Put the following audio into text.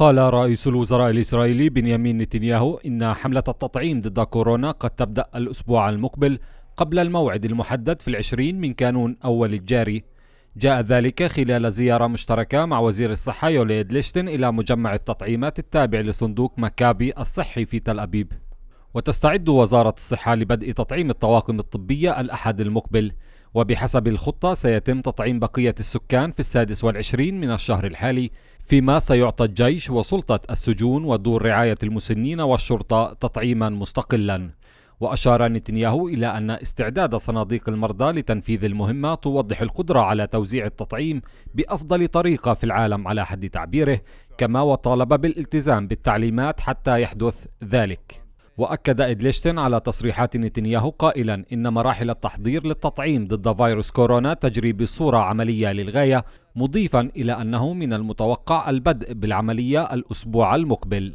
قال رئيس الوزراء الإسرائيلي بنيامين نتنياهو إن حملة التطعيم ضد كورونا قد تبدأ الأسبوع المقبل قبل الموعد المحدد في العشرين من كانون أول الجاري جاء ذلك خلال زيارة مشتركة مع وزير الصحة يوليد ليشتن إلى مجمع التطعيمات التابع لصندوق مكابي الصحي في تل أبيب وتستعد وزارة الصحة لبدء تطعيم الطواقم الطبية الأحد المقبل وبحسب الخطة سيتم تطعيم بقية السكان في السادس والعشرين من الشهر الحالي فيما سيعطى الجيش وسلطة السجون ودور رعاية المسنين والشرطة تطعيما مستقلا وأشار نتنياهو إلى أن استعداد صناديق المرضى لتنفيذ المهمة توضح القدرة على توزيع التطعيم بأفضل طريقة في العالم على حد تعبيره كما وطالب بالالتزام بالتعليمات حتى يحدث ذلك وأكد إدليشتن على تصريحات نتنياهو قائلا إن مراحل التحضير للتطعيم ضد فيروس كورونا تجري بصورة عملية للغاية مضيفا إلى أنه من المتوقع البدء بالعملية الأسبوع المقبل